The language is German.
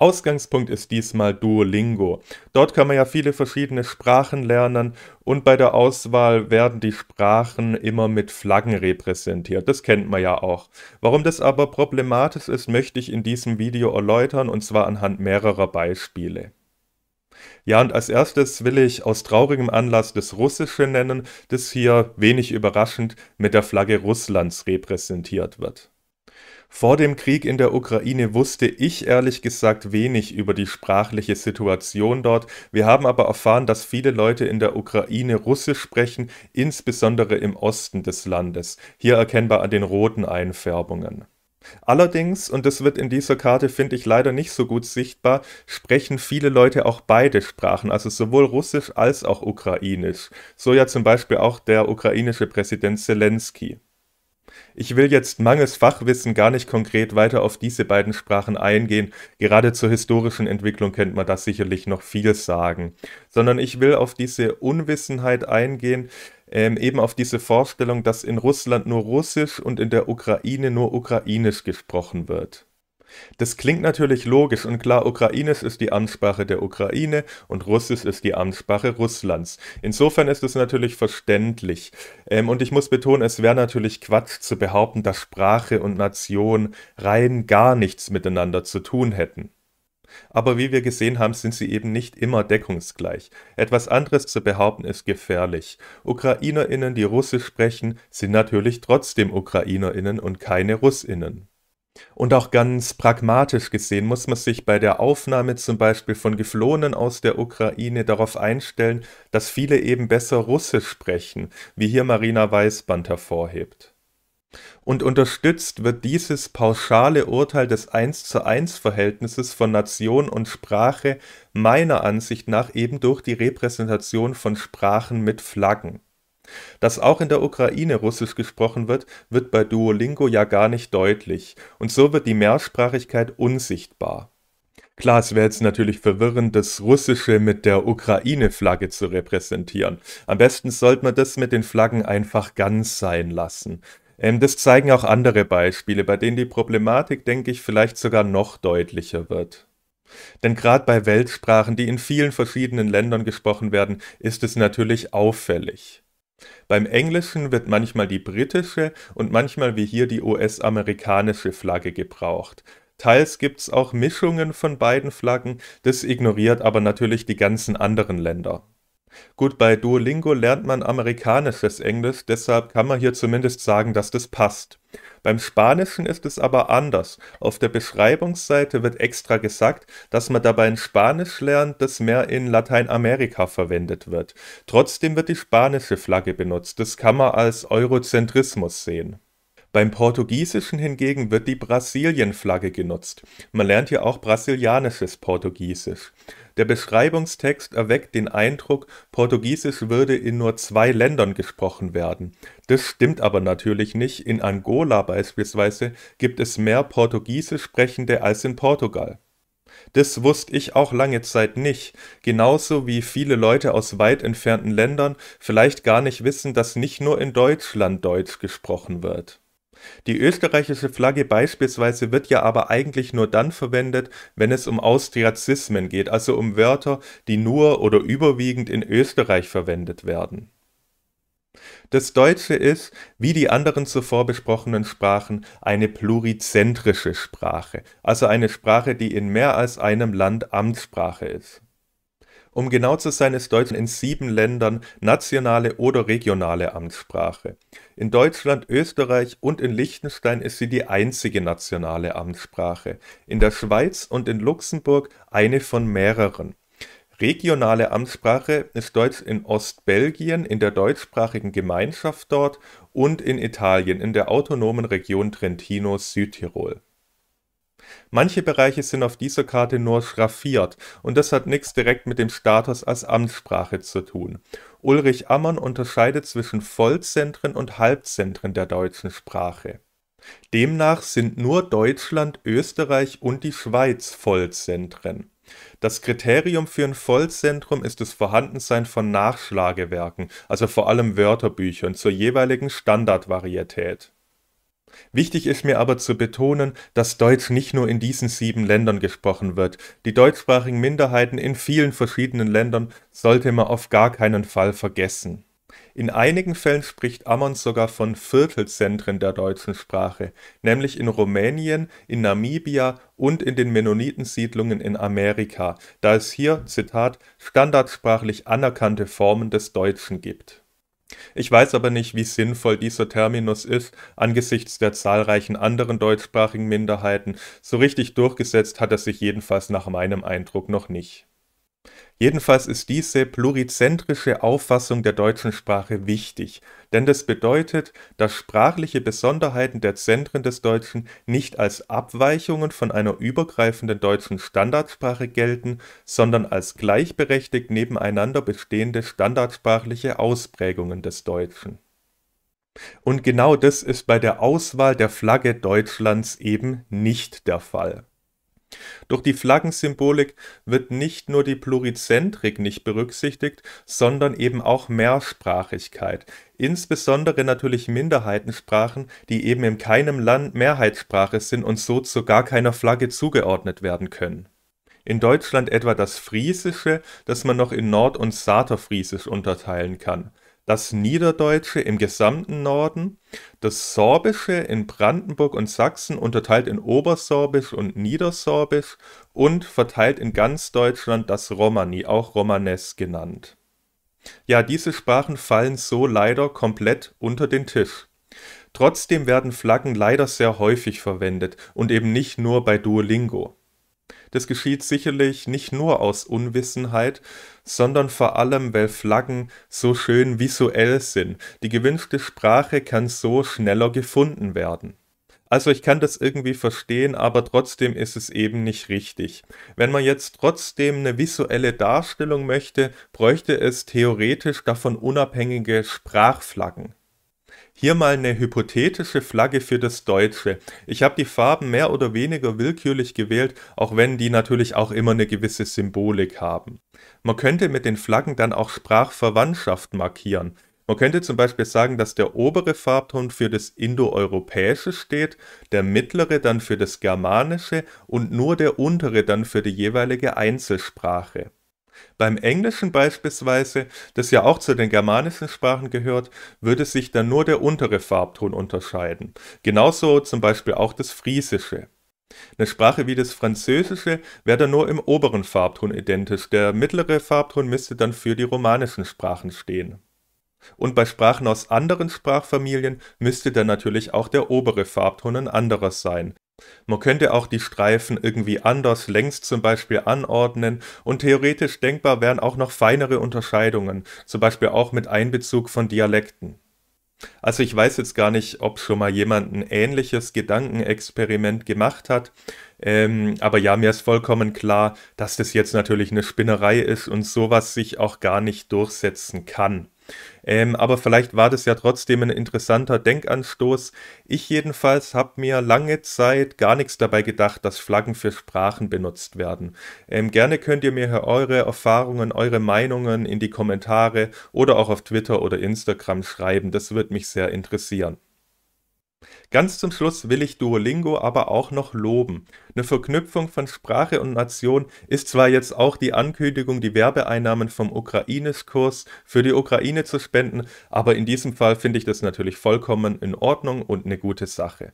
Ausgangspunkt ist diesmal Duolingo. Dort kann man ja viele verschiedene Sprachen lernen und bei der Auswahl werden die Sprachen immer mit Flaggen repräsentiert. Das kennt man ja auch. Warum das aber problematisch ist, möchte ich in diesem Video erläutern und zwar anhand mehrerer Beispiele. Ja, und als erstes will ich aus traurigem Anlass das Russische nennen, das hier wenig überraschend mit der Flagge Russlands repräsentiert wird. Vor dem Krieg in der Ukraine wusste ich ehrlich gesagt wenig über die sprachliche Situation dort. Wir haben aber erfahren, dass viele Leute in der Ukraine Russisch sprechen, insbesondere im Osten des Landes, hier erkennbar an den roten Einfärbungen. Allerdings, und das wird in dieser Karte, finde ich, leider nicht so gut sichtbar, sprechen viele Leute auch beide Sprachen, also sowohl Russisch als auch Ukrainisch. So ja zum Beispiel auch der ukrainische Präsident Zelensky. Ich will jetzt mangels Fachwissen gar nicht konkret weiter auf diese beiden Sprachen eingehen, gerade zur historischen Entwicklung könnte man das sicherlich noch viel sagen, sondern ich will auf diese Unwissenheit eingehen, ähm, eben auf diese Vorstellung, dass in Russland nur Russisch und in der Ukraine nur Ukrainisch gesprochen wird. Das klingt natürlich logisch und klar, Ukrainisch ist die Amtssprache der Ukraine und Russisch ist die Amtssprache Russlands. Insofern ist es natürlich verständlich. Ähm, und ich muss betonen, es wäre natürlich Quatsch zu behaupten, dass Sprache und Nation rein gar nichts miteinander zu tun hätten. Aber wie wir gesehen haben, sind sie eben nicht immer deckungsgleich. Etwas anderes zu behaupten ist gefährlich. Ukrainerinnen, die Russisch sprechen, sind natürlich trotzdem Ukrainerinnen und keine Russinnen. Und auch ganz pragmatisch gesehen muss man sich bei der Aufnahme zum Beispiel von Geflohenen aus der Ukraine darauf einstellen, dass viele eben besser Russisch sprechen, wie hier Marina Weißband hervorhebt. Und unterstützt wird dieses pauschale Urteil des Eins zu eins Verhältnisses von Nation und Sprache meiner Ansicht nach eben durch die Repräsentation von Sprachen mit Flaggen. Dass auch in der Ukraine Russisch gesprochen wird, wird bei Duolingo ja gar nicht deutlich, und so wird die Mehrsprachigkeit unsichtbar. Klar, es wäre jetzt natürlich verwirrend, das Russische mit der Ukraine-Flagge zu repräsentieren. Am besten sollte man das mit den Flaggen einfach ganz sein lassen. Ähm, das zeigen auch andere Beispiele, bei denen die Problematik, denke ich, vielleicht sogar noch deutlicher wird. Denn gerade bei Weltsprachen, die in vielen verschiedenen Ländern gesprochen werden, ist es natürlich auffällig. Beim Englischen wird manchmal die britische und manchmal wie hier die US-amerikanische Flagge gebraucht. Teils gibt es auch Mischungen von beiden Flaggen, das ignoriert aber natürlich die ganzen anderen Länder Gut, bei Duolingo lernt man amerikanisches Englisch, deshalb kann man hier zumindest sagen, dass das passt. Beim Spanischen ist es aber anders. Auf der Beschreibungsseite wird extra gesagt, dass man dabei ein Spanisch lernt, das mehr in Lateinamerika verwendet wird. Trotzdem wird die spanische Flagge benutzt. Das kann man als Eurozentrismus sehen. Beim Portugiesischen hingegen wird die Brasilienflagge genutzt. Man lernt hier auch brasilianisches Portugiesisch. Der Beschreibungstext erweckt den Eindruck, Portugiesisch würde in nur zwei Ländern gesprochen werden. Das stimmt aber natürlich nicht. In Angola beispielsweise gibt es mehr Portugiesisch sprechende als in Portugal. Das wusste ich auch lange Zeit nicht, genauso wie viele Leute aus weit entfernten Ländern vielleicht gar nicht wissen, dass nicht nur in Deutschland Deutsch gesprochen wird. Die österreichische Flagge beispielsweise wird ja aber eigentlich nur dann verwendet, wenn es um Austriazismen geht, also um Wörter, die nur oder überwiegend in Österreich verwendet werden. Das Deutsche ist, wie die anderen zuvor besprochenen Sprachen, eine plurizentrische Sprache, also eine Sprache, die in mehr als einem Land Amtssprache ist. Um genau zu sein, ist Deutsch in sieben Ländern nationale oder regionale Amtssprache. In Deutschland, Österreich und in Liechtenstein ist sie die einzige nationale Amtssprache, in der Schweiz und in Luxemburg eine von mehreren. Regionale Amtssprache ist Deutsch in Ostbelgien, in der deutschsprachigen Gemeinschaft dort und in Italien, in der autonomen Region Trentino-Südtirol. Manche Bereiche sind auf dieser Karte nur schraffiert und das hat nichts direkt mit dem Status als Amtssprache zu tun. Ulrich Ammann unterscheidet zwischen Vollzentren und Halbzentren der deutschen Sprache. Demnach sind nur Deutschland, Österreich und die Schweiz Vollzentren. Das Kriterium für ein Vollzentrum ist das Vorhandensein von Nachschlagewerken, also vor allem Wörterbüchern zur jeweiligen Standardvarietät Wichtig ist mir aber zu betonen, dass Deutsch nicht nur in diesen sieben Ländern gesprochen wird. Die deutschsprachigen Minderheiten in vielen verschiedenen Ländern sollte man auf gar keinen Fall vergessen. In einigen Fällen spricht Ammon sogar von Viertelzentren der deutschen Sprache, nämlich in Rumänien, in Namibia und in den Mennonitensiedlungen in Amerika, da es hier, Zitat, standardsprachlich anerkannte Formen des Deutschen gibt ich weiß aber nicht, wie sinnvoll dieser Terminus ist angesichts der zahlreichen anderen deutschsprachigen Minderheiten, so richtig durchgesetzt hat er sich jedenfalls nach meinem Eindruck noch nicht. Jedenfalls ist diese plurizentrische Auffassung der deutschen Sprache wichtig, denn das bedeutet, dass sprachliche Besonderheiten der Zentren des Deutschen nicht als Abweichungen von einer übergreifenden deutschen Standardsprache gelten, sondern als gleichberechtigt nebeneinander bestehende standardsprachliche Ausprägungen des Deutschen. Und genau das ist bei der Auswahl der Flagge Deutschlands eben nicht der Fall durch die Flaggensymbolik wird nicht nur die Plurizentrik nicht berücksichtigt, sondern eben auch Mehrsprachigkeit, insbesondere natürlich Minderheitensprachen, die eben in keinem Land Mehrheitssprache sind und so zu gar keiner Flagge zugeordnet werden können. In Deutschland etwa das Friesische, das man noch in Nord- und Saterfriesisch unterteilen kann das Niederdeutsche im gesamten Norden, das Sorbische in Brandenburg und Sachsen unterteilt in Obersorbisch und Niedersorbisch und verteilt in ganz Deutschland das Romani, auch Romanes genannt. Ja, diese Sprachen fallen so leider komplett unter den Tisch. Trotzdem werden Flaggen leider sehr häufig verwendet und eben nicht nur bei Duolingo. Das geschieht sicherlich nicht nur aus Unwissenheit, sondern vor allem, weil Flaggen so schön visuell sind. Die gewünschte Sprache kann so schneller gefunden werden. Also ich kann das irgendwie verstehen, aber trotzdem ist es eben nicht richtig. Wenn man jetzt trotzdem eine visuelle Darstellung möchte, bräuchte es theoretisch davon unabhängige Sprachflaggen. Hier mal eine hypothetische Flagge für das Deutsche. Ich habe die Farben mehr oder weniger willkürlich gewählt, auch wenn die natürlich auch immer eine gewisse Symbolik haben. Man könnte mit den Flaggen dann auch Sprachverwandtschaft markieren. Man könnte zum Beispiel sagen, dass der obere Farbton für das Indoeuropäische steht, der mittlere dann für das Germanische und nur der untere dann für die jeweilige Einzelsprache. Beim Englischen beispielsweise, das ja auch zu den germanischen Sprachen gehört, würde sich dann nur der untere Farbton unterscheiden. Genauso zum Beispiel auch das Friesische. Eine Sprache wie das Französische wäre dann nur im oberen Farbton identisch. Der mittlere Farbton müsste dann für die romanischen Sprachen stehen. Und bei Sprachen aus anderen Sprachfamilien müsste dann natürlich auch der obere Farbton ein anderer sein man könnte auch die Streifen irgendwie anders längs zum Beispiel anordnen und theoretisch denkbar wären auch noch feinere Unterscheidungen, zum Beispiel auch mit Einbezug von Dialekten. Also ich weiß jetzt gar nicht, ob schon mal jemand ein ähnliches Gedankenexperiment gemacht hat, ähm, aber ja, mir ist vollkommen klar, dass das jetzt natürlich eine Spinnerei ist und sowas sich auch gar nicht durchsetzen kann. Ähm, aber vielleicht war das ja trotzdem ein interessanter Denkanstoß. Ich jedenfalls habe mir lange Zeit gar nichts dabei gedacht, dass Flaggen für Sprachen benutzt werden. Ähm, gerne könnt ihr mir eure Erfahrungen, eure Meinungen in die Kommentare oder auch auf Twitter oder Instagram schreiben. Das würde mich sehr interessieren. Ganz zum Schluss will ich Duolingo aber auch noch loben. Eine Verknüpfung von Sprache und Nation ist zwar jetzt auch die Ankündigung, die Werbeeinnahmen vom Ukrainisch-Kurs für die Ukraine zu spenden, aber in diesem Fall finde ich das natürlich vollkommen in Ordnung und eine gute Sache.